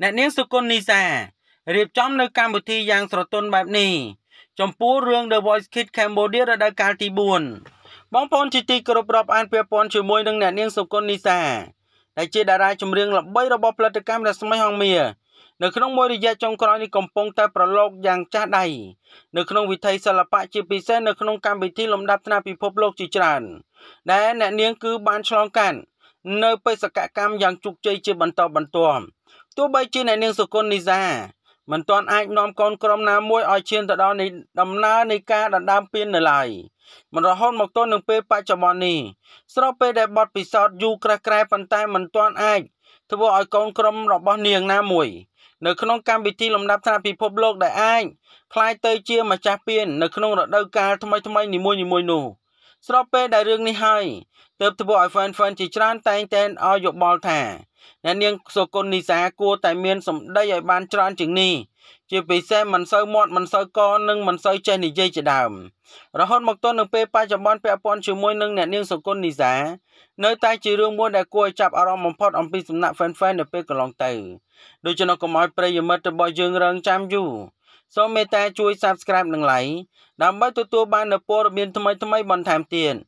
អ្នកនាងសុគន្ធនីសារៀបចំ នៅកម្មវិធីយ៉ាងស្រទន់បែបនេះចំពោះរឿង The Voice Kids Cambodia រដូវកាលទី4បងប្អូនជាទីគោរពរាប់អានពាក់ព័ន្ធជាមួយនឹងអ្នកនាងសុគន្ធនីសា ដែលជាតារាចម្រៀងល្បីរបស់ផលិតកម្មរស្មីហងមានៅក្នុងមួយរយៈចុងក្រោយនេះកំពុងតែប្រឡូកយ៉ាងចាស់ដៃនៅក្នុងវិថីសិល្បៈជាពិសេសនៅក្នុងកម្មវិធីលំដាប់ថ្នាក់ពិភពលោកជាច្រើនដែលអ្នកនាងគឺ បានឆ្លងកាត់នៅបេសកកម្មយ៉ាងជោគជ័យជាបន្តបន្ទាប់ទោះបីជាអ្នកនាងសុគន្ធនីសាមិនទាន់អាចនាំកូនក្រុមណាមួយឲ្យឈានទៅដល់ដំណើរនៃការដណ្ដើមពាននៅឡើយមិនរហូតមកទល់នឹងពេលបច្ចុប្បន្ននេះស្របពេលដែលបទពិសោធន៍យូរក្រាស់ក្រែប៉ុន្តែមិនទាន់អាចធ្វើឲ្យកូនក្រុមរបស់នាងណាមួយនៅក្នុងកម្មវិធីលំដាប់ថ្នាក់ពិភពលោកដែលអាចคล้ายទៅជាម្ចាស់ពាននៅក្នុងរដូវកាលថ្មីថ្មីនីមួយៗនោះស្របពេលដែលរឿងនេះហើយទើបធ្វើឲ្យ fan fan ជាច្រើនតែងតែឲ្យយោបល់ថាអ្នកនាងសុគន្ធនីសាគួរតែមានសម្ដីឲ្យបានច្រើនជាងនេះជាពិសេសមិនសូវមាត់មិនសូវកនិងមិនសូវចេះនិយាយជាដើមរហូតមកទល់នឹងពេលបច្ចុប្បន្នពាក់ព័ន្ធជាមួយនឹងអ្នកនាងសុគន្ធនីសា នៅតែជារឿងមួយដែលគួរឲ្យចាប់អារម្មណ៍បំផុត អំពីសំណាក់ fan fan នៅពេលកន្លងទៅដូច្នោះកុំឲ្យប្រិយមិត្តរបស់យើងរងចាំយូរសូមមេត្តាជួយ Subscribe និង Like ដើម្បីទទួលបាននូវព័ត៌មានថ្មីៗបន្ថែមទៀត។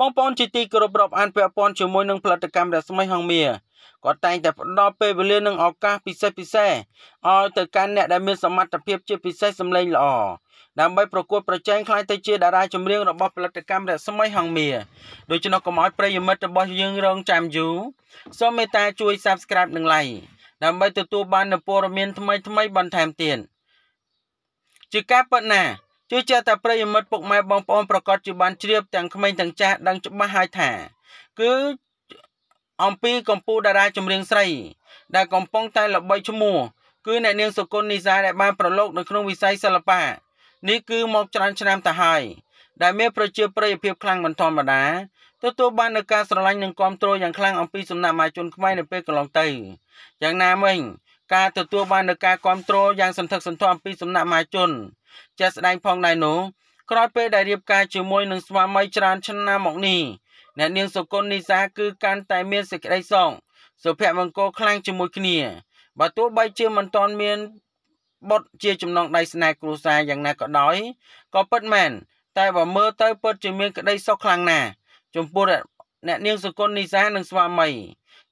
បងប្អូនជាទីគោរពរាប់អានពាក់ព័ន្ធជាមួយនឹងផលិតកម្មរស្មីហងមាគាត់តែងតែផ្ដល់ពេលវេលានិងឱកាសពិសេសពិសេសឲ្យទៅកាន់អ្នកដែលមានសមត្ថភាពជាពិសេសសម្លេងល្អដើម្បីប្រកួតប្រជែងខ្លាយទៅជាតារាចម្រៀងរបស់ផលិតកម្មរស្មីហងមាដូច្នោះកុំឲ្យប្រិយមិត្តរបស់យើងរងចាំយូរសូមមេត្តាជួយ Subscribe និង Like ដើម្បីទទួលបាននូវព័ត៌មានថ្មីៗបន្ថែមទៀតជាការពិតណាជឿជាក់ថាប្រិយមិត្តពុកម៉ែបងប្អូនប្រកាសជាបានជ្រាបទាំងក្មេងទាំងចាស់ដឹងច្បាស់ហើយថាគឺអំពីកម្ពុជាតារាចម្រៀងស្រីដែលកំពុងតែល្បីឈ្មោះគឺអ្នកនាងសុគន្ធនីសាដែលបានប្រឡូកនៅក្នុងវិស័យសិល្បៈនេះគឺមកច្រើនឆ្នាំទៅហើយដែលមានប្រជាប្រិយភាពខ្លាំងមិនធម្មតាទទួលបាននូវការស្រឡាញ់និងគាំទ្រយ៉ាងខ្លាំងអំពីសំណាក់មហាជនខ្មែរនៅពេលកន្លងទៅយ៉ាងណាមិញការទទួលបាននូវការគាំទ្រយ៉ាងសន្ធឹកសន្ធាប់អំពីសំណាក់មហាជនជាក់ស្ដែងផងដែរនោះក្រោយពេលដែលរៀបការជាមួយនឹងស្វាមីច្រើនឆ្នាំមកនេះអ្នកនាងសុគន្ធនីសា គឺកាន់តែមានសេចក្តីសោកសុភមង្គលខ្លាំងជាមួយគ្នាបើទោះបីជាមិនទាន់មានបុតជា ចំណងដៃស្នេហ៍គ្រួសារយ៉ាងណាក៏ដោយក៏ពិតមែនតែបើមើលទៅពិតជាមានក្តីសុខខ្លាំងណាស់ចំពោះអ្នកនាងសុគន្ធនីសានិងស្វាមី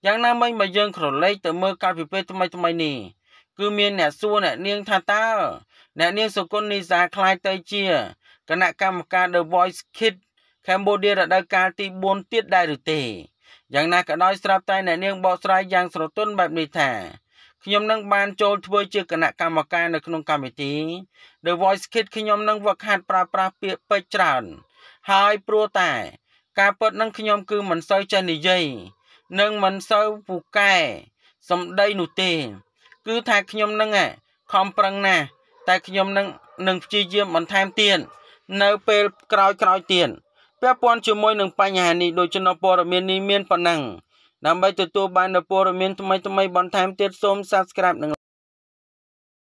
យ៉ាងណាមិញបើយើងក្រឡេកទៅមើលកាលពីពេលថ្មីថ្មីនេះគឺមានអ្នកសួរអ្នកនាងថាតើអ្នកនាងសុគន្ធនីសាខ្លាយទៅជាគណៈកម្មការ The Voice Kids Cambodia រដូវកាលទី4ទៀតដែរឬទេយ៉ាងណាក៏ដោយស្រាប់តែអ្នកនាងបកស្រាយយ៉ាងស្រទន់បែបនេះថាខ្ញុំនឹងបានចូលធ្វើជាគណៈកម្មការនៅក្នុងកម្មវិធី The Voice Kids ខ្ញុំនឹងវឹកហាត់ប្រើប្រាស់ពាក្យពេចច្រើនហើយព្រោះតែការពិតនឹងខ្ញុំគឺមិនសូវចេះនិយាយនិងមិនសូវពូកែសម្ដីនោះទេ គឺថាខ្ញុំនឹងខំប្រឹងណាស់តែខ្ញុំនឹងនឹងព្យាយាមបន្ថែមទៀតនៅពេលក្រោយក្រោយទៀតពាក់ព័ន្ធជាមួយនឹងបញ្ហានេះដូចជានៅព័ត៌មាននេះមានប៉ុណ្ណឹងដើម្បីទទួលបាននូវព័ត៌មានថ្មីៗបន្ថែមទៀតសូម Subscribe និង